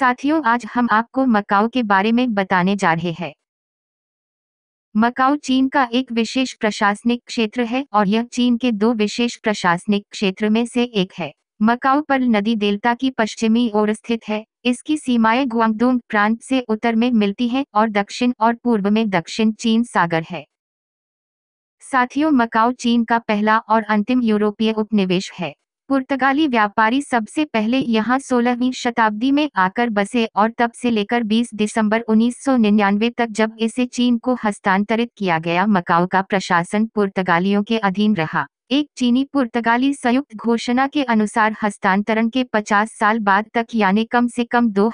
साथियों आज हम आपको मकाओ के बारे में बताने जा रहे हैं मकाओ चीन का एक विशेष प्रशासनिक क्षेत्र है और यह चीन के दो विशेष प्रशासनिक क्षेत्र में से एक है मकाओ पर नदी डेल्टा की पश्चिमी ओर स्थित है इसकी सीमाएं गुआंगडोंग प्रांत से उत्तर में मिलती हैं और दक्षिण और पूर्व में दक्षिण चीन सागर है साथियों मकाओ चीन का पहला और अंतिम यूरोपीय उपनिवेश है पुर्तगाली व्यापारी सबसे पहले यहाँ 16वीं शताब्दी में आकर बसे और तब से लेकर 20 दिसंबर 1999 तक जब इसे चीन को हस्तांतरित किया गया मकाओ का प्रशासन पुर्तगालियों के अधीन रहा एक चीनी पुर्तगाली संयुक्त घोषणा के अनुसार हस्तांतरण के 50 साल बाद तक यानी कम से कम दो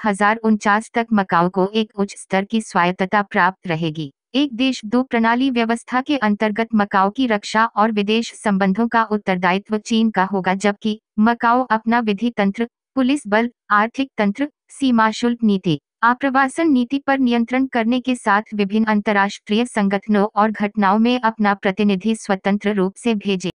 तक मकाओ को एक उच्च स्तर की स्वायत्तता प्राप्त रहेगी एक देश दो प्रणाली व्यवस्था के अंतर्गत मकाओ की रक्षा और विदेश संबंधों का उत्तरदायित्व चीन का होगा जबकि मकाओ अपना विधि तंत्र पुलिस बल आर्थिक तंत्र सीमा शुल्क नीति आप्रवासन नीति पर नियंत्रण करने के साथ विभिन्न अंतर्राष्ट्रीय संगठनों और घटनाओं में अपना प्रतिनिधि स्वतंत्र रूप से भेजे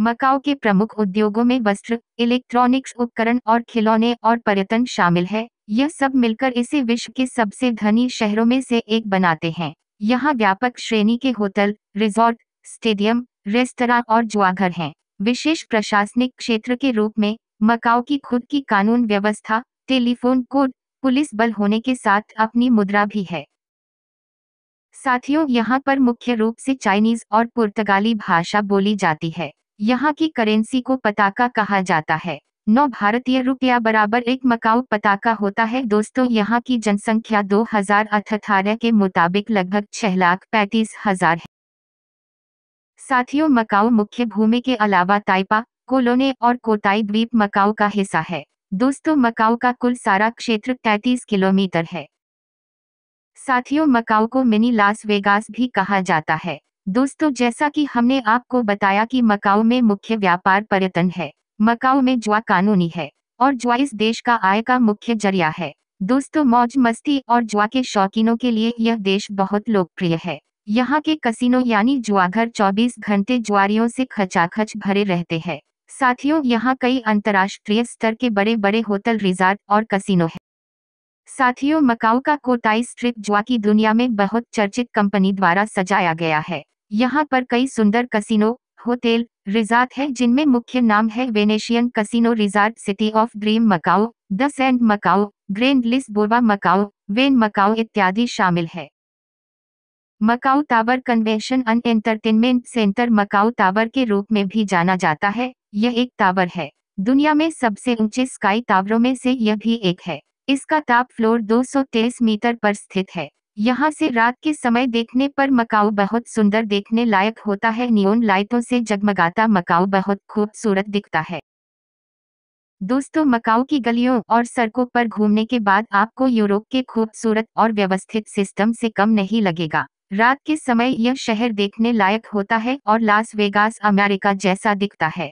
मकाओ के प्रमुख उद्योगों में वस्त्र इलेक्ट्रॉनिक्स उपकरण और खिलौने और पर्यटन शामिल है यह सब मिलकर इसे विश्व के सबसे धनी शहरों में से एक बनाते हैं यहाँ व्यापक श्रेणी के होटल रिजॉर्ट स्टेडियम रेस्तरा और जुआघर हैं विशेष प्रशासनिक क्षेत्र के रूप में मकाओ की खुद की कानून व्यवस्था टेलीफोन कोड पुलिस बल होने के साथ अपनी मुद्रा भी है साथियों यहाँ पर मुख्य रूप से चाइनीज और पुर्तगाली भाषा बोली जाती है यहाँ की करेंसी को पताका कहा जाता है नौ भारतीय रुपया बराबर एक मकाऊ पताका होता है दोस्तों यहाँ की जनसंख्या दो हजार अठारह के मुताबिक लगभग छह लाख पैंतीस हजार है साथियों मकाऊ मुख्य भूमि के अलावा ताइपा कोलोने और कोताई द्वीप मकाऊ का हिस्सा है दोस्तों मकाऊ का कुल सारा क्षेत्र 33 किलोमीटर है साथियों मकाऊ को मिनी लास वेगास भी कहा जाता है दोस्तों जैसा कि हमने आपको बताया कि मकाऊ में मुख्य व्यापार पर्यटन है मकाऊ में जुआ कानूनी है और जुआ इस देश का आय का मुख्य जरिया है दोस्तों मौज मस्ती और जुआ के शौकीनों के लिए यह देश बहुत लोकप्रिय है यहाँ के कसिनो यानी जुआघर 24 घंटे जुआरियों से खचाखच भरे रहते हैं साथियों यहाँ कई अंतर्राष्ट्रीय स्तर के बड़े बड़े होटल रिजॉर्ट और कसिनो हैं साथियों मकाऊ का कोटाई स्ट्रिप जुआ की दुनिया में बहुत चर्चित कंपनी द्वारा सजाया गया है यहाँ पर कई सुंदर कसिनो होटल रिजॉर्ट है जिनमें मुख्य नाम है Venetian casino resort city of dream Macao the saint Macao grand Lisboa Macao Wynn Macao इत्यादि शामिल है Macao Tower Convention and Entertainment Centre Macao Tower के रूप में भी जाना जाता है यह एक टावर है दुनिया में सबसे ऊंचे स्काई टावरों में से यह भी एक है इसका टॉप फ्लोर दो मीटर पर स्थित है यहाँ से रात के समय देखने पर मकाऊ बहुत सुंदर देखने लायक होता है नियोन लाइटों से जगमगाता मकाऊ बहुत खूबसूरत दिखता है दोस्तों मकाऊ की गलियों और सड़कों पर घूमने के बाद आपको यूरोप के खूबसूरत और व्यवस्थित सिस्टम से कम नहीं लगेगा रात के समय यह शहर देखने लायक होता है और लास वेगास अमेरिका जैसा दिखता है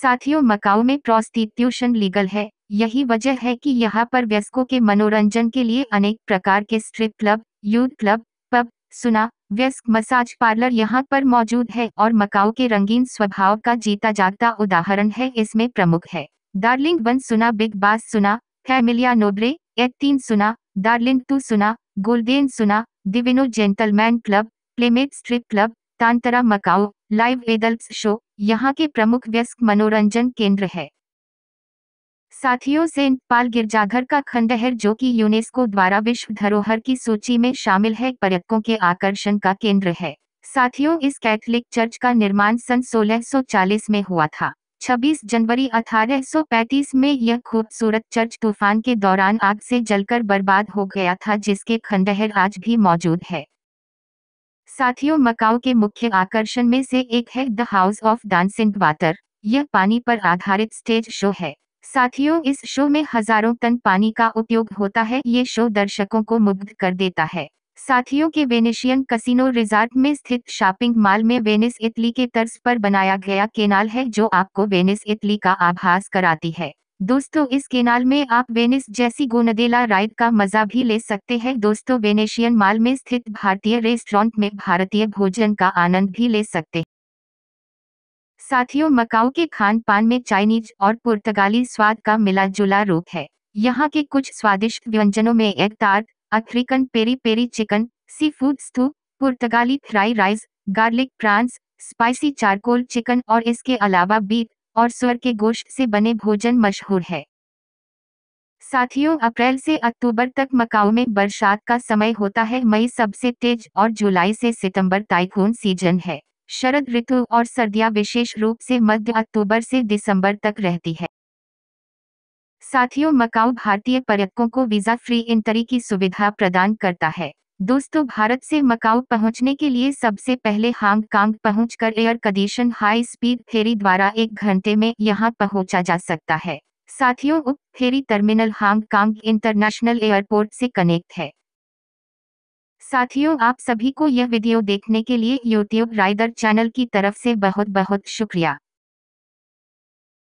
साथियों मकाऊ में प्रोस्टिट्यूशन लीगल है यही वजह है कि यहाँ पर व्यस्कों के मनोरंजन के लिए अनेक प्रकार के strip club youth club pub sauna व्यस्क मसाज पार्लर यहाँ पर मौजूद है और मकाओ के रंगीन स्वभाव का जीता जागता उदाहरण है इसमें प्रमुख है डार्लिंग वन सुना बिग बास सुना फैमिलिया नोब्रे एक तीन सुना darling to sauna golden sauna Divino gentleman club playmate strip club Tantra Macao live adult show यहाँ के प्रमुख व्यस्क मनोरंजन केंद्र है साथियों सेंट पाल गिरजाघर का खंडहर जो कि यूनेस्को द्वारा विश्व धरोहर की सूची में शामिल है पर्यटकों के आकर्षण का केंद्र है साथियों इस कैथोलिक चर्च का निर्माण सन 1640 में हुआ था 26 जनवरी 1835 में यह खूबसूरत चर्च तूफान के दौरान आग से जलकर बर्बाद हो गया था जिसके खंडहर आज भी मौजूद है साथियों मकाओ के मुख्य आकर्षण में से एक है the House of Dancing Water यह पानी पर आधारित स्टेज शो है साथियों इस शो में हजारों टन पानी का उपयोग होता है ये शो दर्शकों को मुग्ध कर देता है साथियों के वेनेशियन कसिनो रिजॉर्ट में स्थित शॉपिंग मॉल में वेनिस इटली के तर्ज पर बनाया गया केनाल है जो आपको वेनिस इटली का आभास कराती है दोस्तों इस केनाल में आप वेनिस जैसी गोनदेला राइड का मजा भी ले सकते हैं दोस्तों वेनेशियन मॉल में स्थित भारतीय रेस्टोरेंट में भारतीय भोजन का आनंद भी ले सकते हैं साथियों मकाओ के खान पान में चाइनीज और पुर्तगाली स्वाद का मिला जुला रूप है यहाँ के कुछ स्वादिष्ट व्यंजनों में egg tart African peri peri chicken sea food stew पुर्तगाली fry rice garlic prawns spicy charcoal chicken और इसके अलावा बीट और स्वर के गोश्त से बने भोजन मशहूर है साथियों अप्रैल से अक्टूबर तक मकाओ में बरसात का समय होता है मई सबसे तेज और जुलाई से सितंबर ताइफून सीजन है शरद ऋतु और सर्दियां विशेष रूप से मध्य अक्टूबर से दिसंबर तक रहती है साथियों मकाओ भारतीय पर्यटकों को वीजा फ्री इंटरी की सुविधा प्रदान करता है दोस्तों भारत से मकाऊ पहुंचने के लिए सबसे पहले हांगकांग पहुंचकर air condition high speed ferry द्वारा एक घंटे में यहां पहुंचा जा सकता है साथियों उप ferry terminal Hong Kong international airport से कनेक्ट है साथियों आप सभी को यह वीडियो देखने के लिए यूट्यूब राइडर चैनल की तरफ से बहुत बहुत शुक्रिया